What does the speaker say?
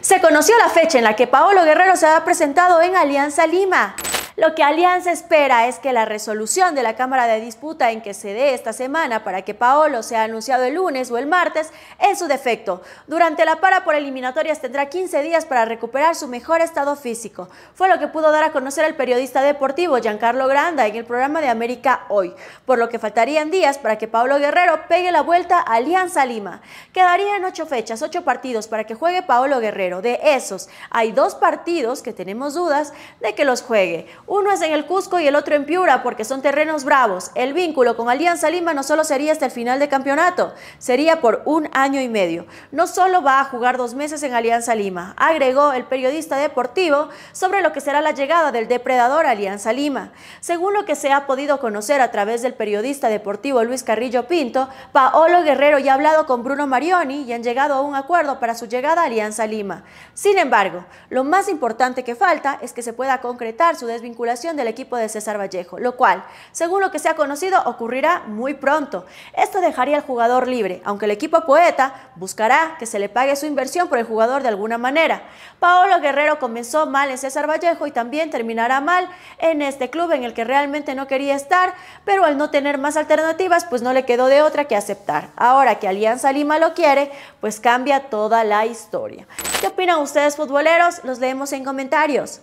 Se conoció la fecha en la que Paolo Guerrero se ha presentado en Alianza Lima. Lo que Alianza espera es que la resolución de la Cámara de Disputa en que se dé esta semana para que Paolo sea anunciado el lunes o el martes en su defecto. Durante la para por eliminatorias tendrá 15 días para recuperar su mejor estado físico. Fue lo que pudo dar a conocer el periodista deportivo Giancarlo Granda en el programa de América Hoy, por lo que faltarían días para que Paolo Guerrero pegue la vuelta a Alianza Lima. Quedarían ocho fechas, ocho partidos para que juegue Paolo Guerrero. De esos, hay dos partidos que tenemos dudas de que los juegue. Uno es en el Cusco y el otro en Piura porque son terrenos bravos. El vínculo con Alianza Lima no solo sería hasta el final de campeonato, sería por un año y medio. No solo va a jugar dos meses en Alianza Lima, agregó el periodista deportivo sobre lo que será la llegada del depredador Alianza Lima. Según lo que se ha podido conocer a través del periodista deportivo Luis Carrillo Pinto, Paolo Guerrero ya ha hablado con Bruno Marioni y han llegado a un acuerdo para su llegada a Alianza Lima. Sin embargo, lo más importante que falta es que se pueda concretar su desvinculación del equipo de César Vallejo, lo cual, según lo que se ha conocido, ocurrirá muy pronto. Esto dejaría al jugador libre, aunque el equipo poeta buscará que se le pague su inversión por el jugador de alguna manera. Paolo Guerrero comenzó mal en César Vallejo y también terminará mal en este club en el que realmente no quería estar, pero al no tener más alternativas, pues no le quedó de otra que aceptar. Ahora que Alianza Lima lo quiere, pues cambia toda la historia. ¿Qué opinan ustedes futboleros? Los leemos en comentarios.